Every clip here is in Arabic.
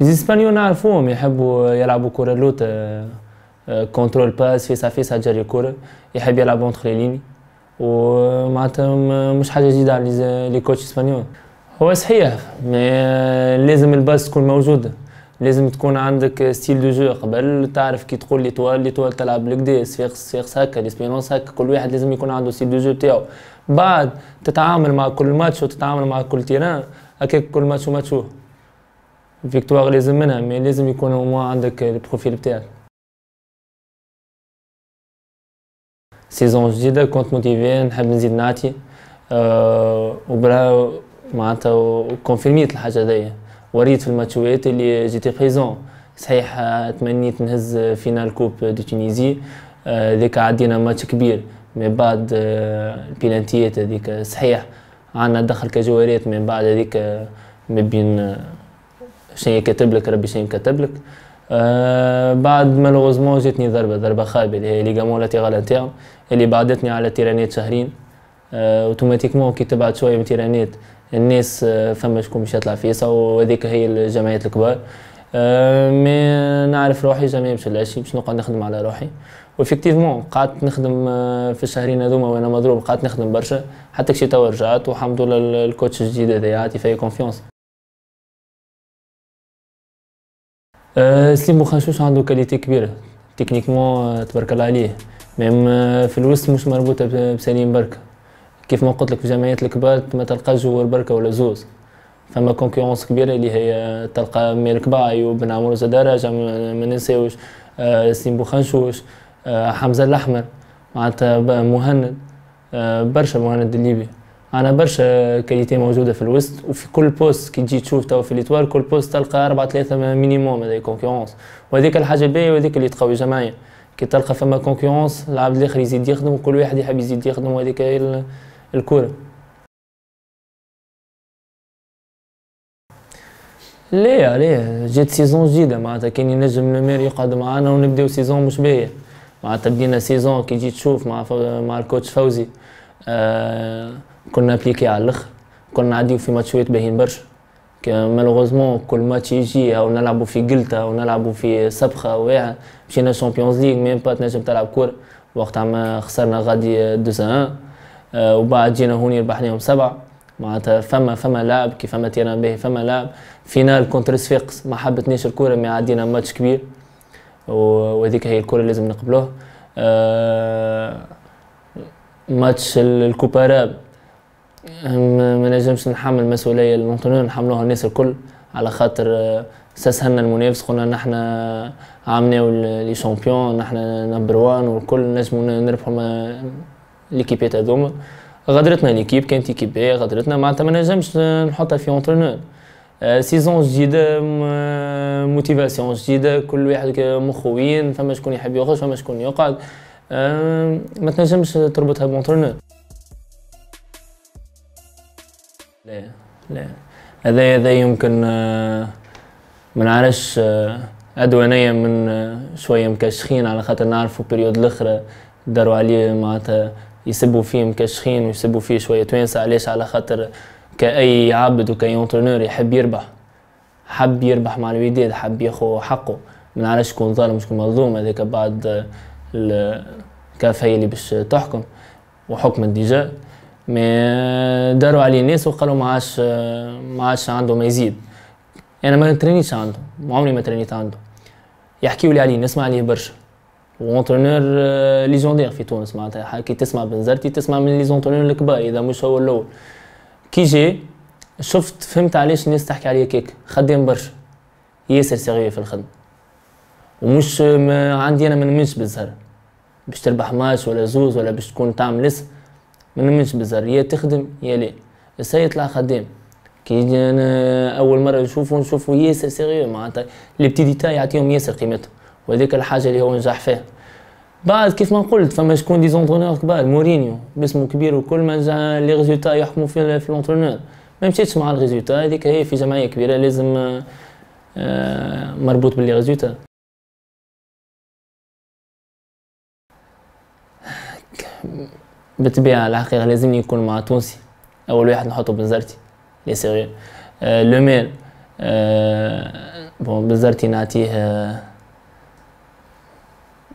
الاسبانيول نعرفوهم يحبوا يلعبوا كره لوت كونترول باس فيسا فيسا جاري كره يحب يلعب اونتخ لي ليني ومعناتها مش حاجه جديده على لي كوتش اسبانيون هو صحيح مي لازم الباس تكون موجوده لازم تكون عندك ستيل دو جو قبل تعرف كي تقول لي توال لي توال تلعب دي سفيقس سفيقس هكا ليسبيرونس هكا كل واحد لازم يكون عنده ستيل دو جو تاعو بعد تتعامل مع كل ماتش وتتعامل مع كل تيران هكاك كل ماتش وماتشوه فيكتوار لازم منها مي لازم يكون هو عندك البروفيل بتاعك سيزون جديدة كنت موتيفي نحب نزيد نعطي أه وبلا معناتها كونفيرميت الحاجة هذيا وريت في الماتشوات اللي جيتي بريزون صحيح تمنيت نهز فينال كوب دي تونيزي ذيك أه عدينا ماتش كبير من بعد البيلانتيات آه، هذيك صحيح عندنا دخل كجواريت من بعد هذيك آه، ما بين آه، شنو كاتب لك ربي شنو كاتب لك آه بعد لوزمون جاتني ضربه ضربه خايبه اللي هي ليغامون لاتيرال انتيرن اللي بعدتني على تيرانيت شهرين آه اوتوماتيكمون كي تبعد شويه من تيرانيت الناس آه فما شكون باش يطلع فيسا وهذيك هي الجمعيات الكبار آه مي نعرف روحي جميع باش العشي باش نقعد نخدم على روحي وفيكتيفمون قعدت نخدم آه، في الشهرين هذوما وانا مضروب قعدت نخدم برشا حتى كشي توا رجعت والحمد لله الكوتش الجديد هذا يعطي فيا كونفيونس سليم بوخاشوش عنده كاليتي كبيره تكنيكمون تبارك الله عليه ميم في الوسط مش مربوطه بسليم بركه كيف ما قلت لك في جمعيات الكبار ما تلقاش جوار بركه ولا زوز فما كونكورونس كبيره اللي هي تلقى مير كباي وبن عمرو زدارجه ما ننساوش سليم بوخاشوش حمزه الاحمر معناتها مهند برشا مهند الليبي انا برشا كاليتي موجوده في الوسط وفي كل بوست كي تجي تشوف تو في ليتوال كل بوست تلقى أربعة ثلاثة مينيموم هذا كونكورونس وهذيك الحاجه الباهيه وهذيك اللي تقوي جماعية كي تلقى فما كونكورونس العبد الاخر يزيد يخدم وكل واحد يحب يزيد يخدم وهذيك هي الكوره لا لا جات سيزون جديده معناتها كان ينجم نمير يقعد معانا ونبداو سيزون مش باهيه معناتها بدينا سيزون كي تجي تشوف مع مع الكوتش فوزي آه كنا ابليكي على الاخر كنا نعديو في ماتشات باهين برشا مالوغوزمون كل ماتش يجي او نلعبوا في قلتا او نلعبوا في سبخه ايه مشينا الشامبيونز ليغ ميم با تنجم تلعب كوره وقتها ما خسرنا غادي 2 1 آه، وبعد جينا هوني ربحناهم سبعه معناتها فما فما لاعب كي فما تيران باهي فما لاعب فينال كونتر صفاقس ما حبتنيش الكوره مي عدينا ماتش كبير وهذيك هي الكره لازم نقبلوها آه، ماتش الكوباراب ما نجمش نحمل المسؤوليه اللي نحملوها الناس الكل على خاطر استسهلنا آه، المنافس قلنا نحن عامنا لي شامبيون نحن نمبر وان والكل نجمو نربحوا ليكيبات هذوما غدرتنا ليكيب كانت ايكيب باهيه غدرتنا معناتها ما نجمش آه، نحطها في اونترونور سيزون آه، جديدة موتيفاسيون جديدة كل واحد مخوين فما شكون يحب يخرج فما شكون يقعد ما تنجمش تربطها بونترونور لا لا هذا هذا يمكن آه، ما نعرفش أدوانية آه، من آه، شوية مكشخين على خاطر نعرفوا بريود الأخرى داروا عليه معناتها يسبوا فيه مكشخين ويسبوا فيه شوية توانسة علاش على خاطر كأي عبد وكأي اونترونور يحب يربح حب يربح مع الوداد حب ياخو حقه ما نعرفش شكون ظالم شكون مظلوم هذاك بعد الكافية اللي باش تحكم وحكم الديجا مي داروا عليه الناس وقالوا ما عادش ما عادش عنده ما يزيد انا ما ترينيتش عنده عمري ما ترينيت عنده يحكيوا لي عليه نسمع عليه برشا وانترنور ليجوندير euh, في تونس معناتها كي تسمع بنزرتي تسمع من لي الكبار اذا مش هو الاول كي جي شفت فهمت علاش الناس تحكي عليه كيك خدام برشا ياسر سيريو في الخدمه ومش عندي انا ما نمنش بالزهر باش تربح ماتش ولا زوز ولا باش تكون تعمل اسم مش بزر يا تخدم يا لا بس يطلع خدام كي انا اول مره نشوفه نشوفه ياسر سيريو معناتها لي بتي ديتاي يعطيهم ياسر قيمتهم وهذيك الحاجه اللي هو نجح فيها بعد كيف ما قلت فما شكون دي زونترونور كبار مورينيو باسمه كبير وكل ما جا لي ريزولتا يحكموا في, في لونترونور ما مشيتش مع الريزولتا هذيك هي في جمعيه كبيره لازم آه، مربوط باللي ريزولتا بالطبيعه الحقيقه لازمني نكون مع تونسي اول واحد نحطه بنزرتي لي سيريو أه لو ميل أه بون بنزرتي نعطيه آه،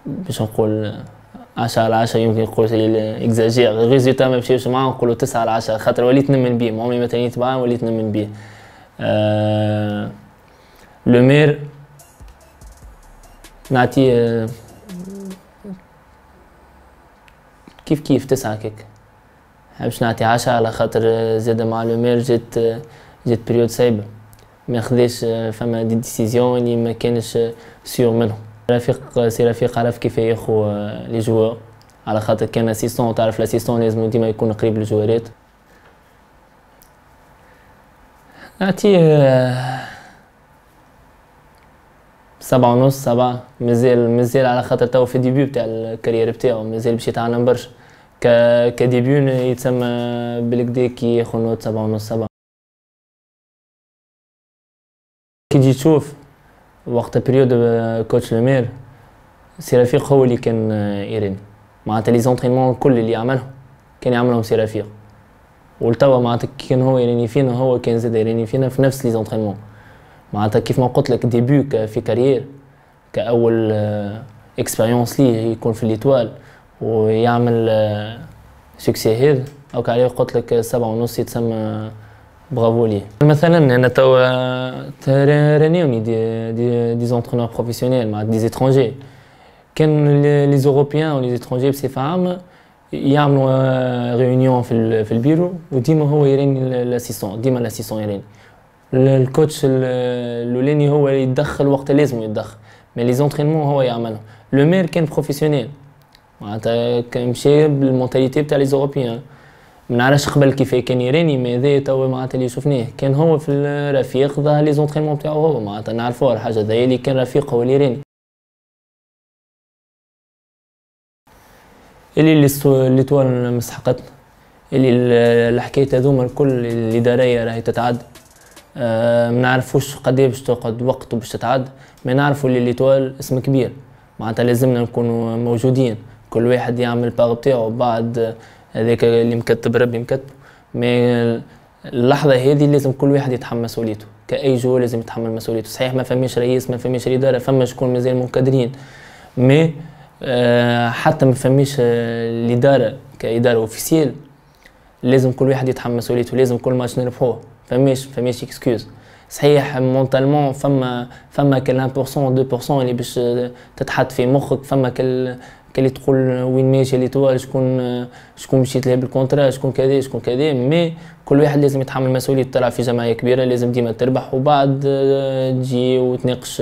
باش نقول عشرة على عشرة يمكن نقول اكزاجير ريزيتا ما مشيوش معاه نقولو تسعة على عشرة خاطر وليت نمن بيه عمري ما تنيت معاه وليت نمن بيه آه، لو مير نعطيه آه، كيف كيف تسعة كيك حبش يعني نعطي عشرة على خاطر آه، زاد مع لومير جات آه، جات بريود صعيبة ما خذاش آه، فما دي ديسيزيون اللي ما كانش سيور منهم رفيق سي رفيق عرف كيف ياخو لي جوار على خاطر كان اسيستون تعرف الاسيستون لازم ديما يكون قريب للجوارات نعطيه سبعة ونص سبعة مازال مازال على خاطر توا في ديبيو بتاع الكارير بتاعو مازال باش يتعلم برشا ك كديبيو يتسمى بالكدا كي ياخذ نوت سبعة ونص سبعة كي تجي تشوف وقت بريود كوتش لومير سي رفيق هو اللي كان آه، يريني معناتها لي زونترينمون الكل اللي عملهم كان يعملهم سي رفيق ولتوا معناتها كان هو يريني فينا هو كان زاد يريني فينا في نفس لي زونترينمون معناتها كيف ما قلت لك ديبي في كارير كاول اكسبيريونس آه، ليه يكون في ليتوال ويعمل سكسي آه، هذا او عليه قلت لك سبعة ونص يتسمى برافو آه، ليه مثلا انا توا رانيوني دي دي دي زونترونور بروفيسيونيل مع دي زيترونجي كان لي زوروبيان ولي زيترونجي بصفه عامه يعملوا ريونيون في البيرو وديما هو يراني الاسيستون ديما الاسيستون يراني الكوتش الاولاني هو اللي يدخل وقت لازم يتدخل مي لي زونترينمون هو يعملهم لو مير كان بروفيسيونيل معناتها كان مشى بالمونتاليتي تاع لي زوروبيان ما نعرفش قبل كيف كان يراني مي هذايا توا معناتها اللي شفناه كان هو في الرفيق ظهر لي زونترينمون تاعو هو معناتها نعرفوها الحاجه ذايا اللي كان رفيق هو اللي يراني اللي اللي طوال مسحقتنا اللي الحكايات هذوما الكل اللي داريه راهي تتعدى آه، ما نعرفوش قد ايه باش تقعد وقت وباش تتعد ما نعرفوا اللي طوال اسم كبير معناتها لازمنا نكونوا موجودين كل واحد يعمل باغ بتاعو بعد هذاك اللي مكتب ربي مكتب مي اللحظة هذه لازم كل واحد يتحمل مسؤوليته كأي جو لازم يتحمل مسؤوليته صحيح ما فماش رئيس ما فماش إدارة فما شكون مازال منكدرين مي آه، حتى ما فماش الإدارة كإدارة اوفيسيل لازم كل واحد يتحمل مسؤوليته لازم كل ماتش نربحوه فماش فماش اكسكيوز صحيح مونتالمون فما فما كل 1% 2% اللي باش تتحط في مخك فما كل كلي تقول وين ماشي اللي توال شكون شكون مشيت له بالكونترا شكون كذا شكون كذا مي كل واحد لازم يتحمل مسؤولية تلعب في جمعية كبيرة لازم ديما تربح وبعد تجي وتناقش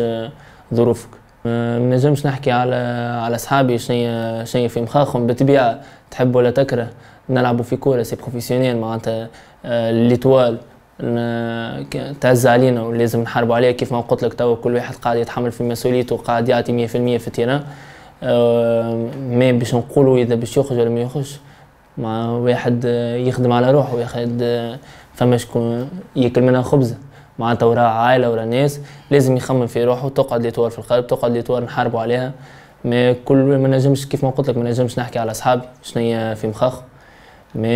ظروفك ما نجمش نحكي على على صحابي شنو شنو في مخاخهم بالطبيعة تحب ولا تكره نلعبوا في كورة سي بروفيسيونيل معناتها آه، ليتوال تعز علينا ولازم نحاربوا عليها كيف ما قلت لك توا كل واحد قاعد يتحمل في مسؤوليته وقاعد يعطي 100% في التيران آه، ما باش نقولوا اذا باش يخرج ولا ما يخرجش مع واحد يخدم على روحه ياخد آه، فما شكون ياكل منها خبزه معناتها وراه عائله وراه ناس لازم يخمم في روحه تقعد لي في القلب تقعد لي نحاربوا عليها ما كل ما نجمش كيف ما قلت لك ما نجمش نحكي على اصحابي شنو هي في مخاخ مي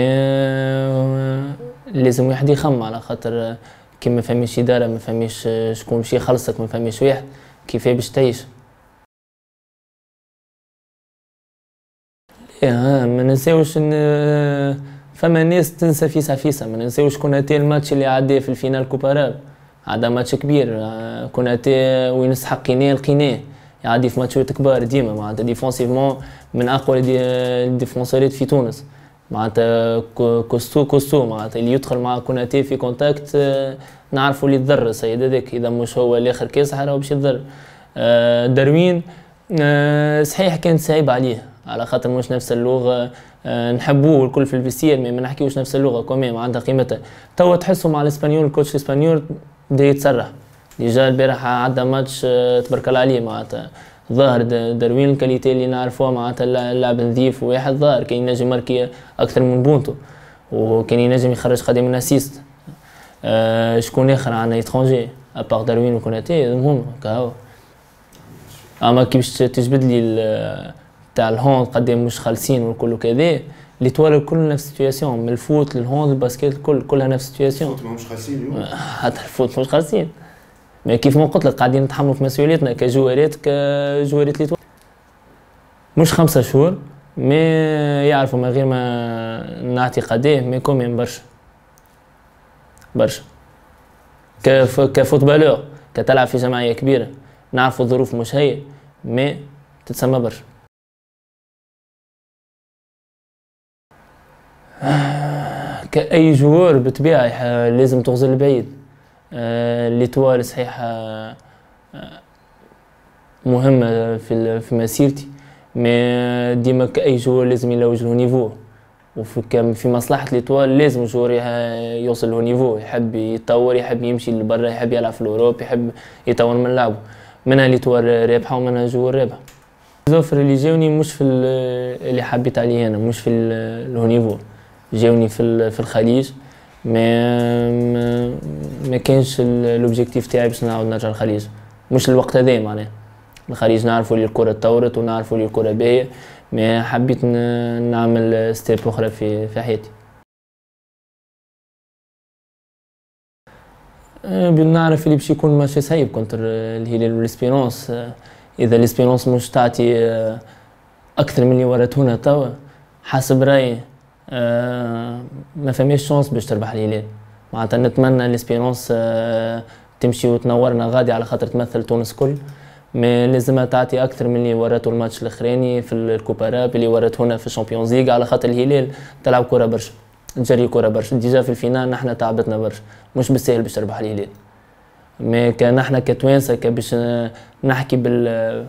لازم واحد يخمم على خاطر كي ما فهميش اداره ما فهميش شكون باش يخلصك ما فهميش واحد كيفاه باش تعيش إيه، ها ما ننساوش ان فما ناس تنسى فيسا فيسا ما ننساوش تي الماتش اللي عدى في الفينال كوباراب عدا ماتش كبير آه، تي وين ينال لقيناه يعدي في ماتشات كبار ديما معناتها ديفونسيفمون من اقوى الديفونسورات آه، في تونس معناتها كوستو كوستو معناتها اللي يدخل مع كوناتي في كونتاكت آه، نعرفوا اللي تضر السيد هذاك اذا مش هو الاخر كاس راهو باش يتضر آه، داروين آه، صحيح كانت صعيبه عليه على خاطر مش نفس اللغه نحبوه الكل في الفيسير مي ما نحكيوش نفس اللغه كمان عندها قيمتها توا تحسوا مع الاسبانيول الكوتش الاسبانيول بدا يتسرح ديجا البارح عدى ماتش تبارك الله عليه معناتها ظاهر داروين الكاليتي اللي نعرفوها معناتها اللاعب نظيف واحد ظاهر كان ينجم ماركي اكثر من بونتو وكان ينجم يخرج قديم من اسيست أه شكون اخر عندنا اترونجي ابار داروين وكوناتي المهم هكا اما كي باش تجبد لي تاع الهوند قدام مش خالصين والكل وكذا لي طوال الكل نفس السيتياسيون من الفوت للهوند الباسكيت الكل كلها نفس السيتياسيون الفوت ماهمش خالصين آه، حتى الفوت مش خالصين كيف ما قلت لك قاعدين نتحملوا في مسؤوليتنا كجواريت كجواريت ليتو مش خمسة شهور مي يعرفوا من غير ما نعطي قديه مي كومين برشا برشا كف كفوتبالور كتلعب في جمعية كبيرة نعرفوا الظروف مش هي مي تتسمى برشا كأي جوار بتبيع لازم تغزل البعيد آه، الإطوال صحيح آه، آه، مهمة في في مسيرتي مي ديما كأي جوار لازم يلوج له نيفو وفي في مصلحة الإطوال لازم جوار يوصل له نيفو يحب يتطور يحب يمشي لبرا يحب يلعب في الأوروب يحب يطور من لعبه منها الإطوال رابحة ومنها جوار رابحة الزوفر اللي جاوني مش في اللي حبيت عليه أنا مش في الهونيفو جاوني في الخليج ما ما, ما كانش لوبجيكتيف تاعي باش نعاود نرجع الخليج مش الوقت هذا معناها الخليج نعرفوا لي الكره تطورت ونعرفوا لي الكره باهيه مي حبيت نعمل ستيب اخرى في في حياتي أه، بنعرف اللي باش يكون ماشي صعيب كونتر آه، الهلال والاسبيرونس آه، اذا الاسبيرونس مش تعطي اكثر من اللي وراتونا توا حسب رايي آه، ما فماش شانس باش تربح الهلال معناتها نتمنى ليسبيرونس آه، تمشي وتنورنا غادي على خاطر تمثل تونس كل مي لازمها تعطي اكثر من اللي وراته الماتش الاخراني في الكوباراب اللي ورته هنا في الشامبيونز ليغ على خاطر الهلال تلعب كره برشا تجري كره برشا ديجا في الفينال نحن تعبتنا برشا مش بالسهل باش تربح الهلال مي كنحنا كتوانسه كباش آه، نحكي بال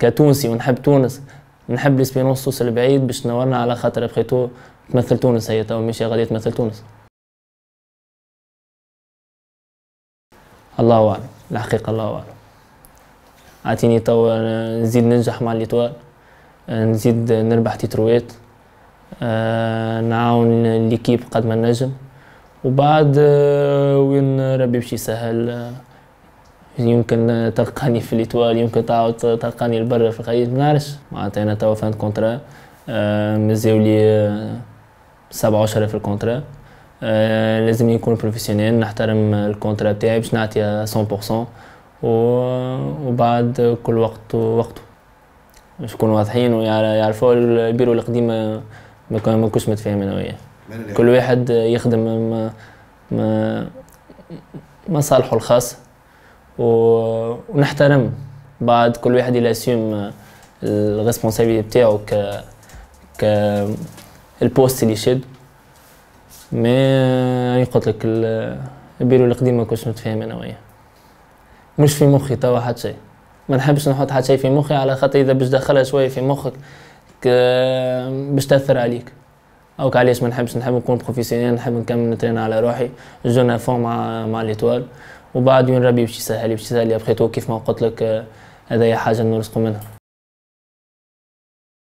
كتونسي ونحب تونس نحب لسبينوس توصل بعيد باش نورنا على خاطر بخيتو تمثل تونس هي تو ماشي غادي تمثل تونس الله اعلم الحقيقه الله اعلم اعطيني تو نزيد ننجح مع ليطوال نزيد نربح تيتروات آه، نعاون ليكيب قد ما نجم وبعد آه، وين ربي باش سهل آه، يمكن تلقاني في ليتوال يمكن تعاود تلقاني البر في الخليج ما نعرفش معناتها انا توا فهمت آه، كونترا مزيو لي آه، سبعة عشرة في الكونترا آه، لازم نكون بروفيسيونيل نحترم الكونترا تاعي باش نعطي 100% وبعد كل وقت وقته باش نكون واضحين ويعرفوا البيرو القديم ما كنتش متفاهم انا وياه كل واحد يخدم مصالحه الخاصه ونحترم بعد كل واحد يلاسيوم الريسبونسابيلتي آه، بتاعه ك ك البوست اللي شد مي يعني قلت لك البيرو القديم ما كنتش متفاهم انا وياه مش في مخي توا حتى شيء ما نحبش نحط حتى شيء في مخي على خاطر اذا باش دخلها شويه في مخك باش تاثر عليك او علاش ما نحبش نحب نكون بروفيسيونيل نحب نكمل نترين على روحي جون فون مع مع ليتوال وبعد ربي باش يسهل باش يسهل بخيتو كيف ما قلت لك آه، هذايا حاجه نرزقوا منها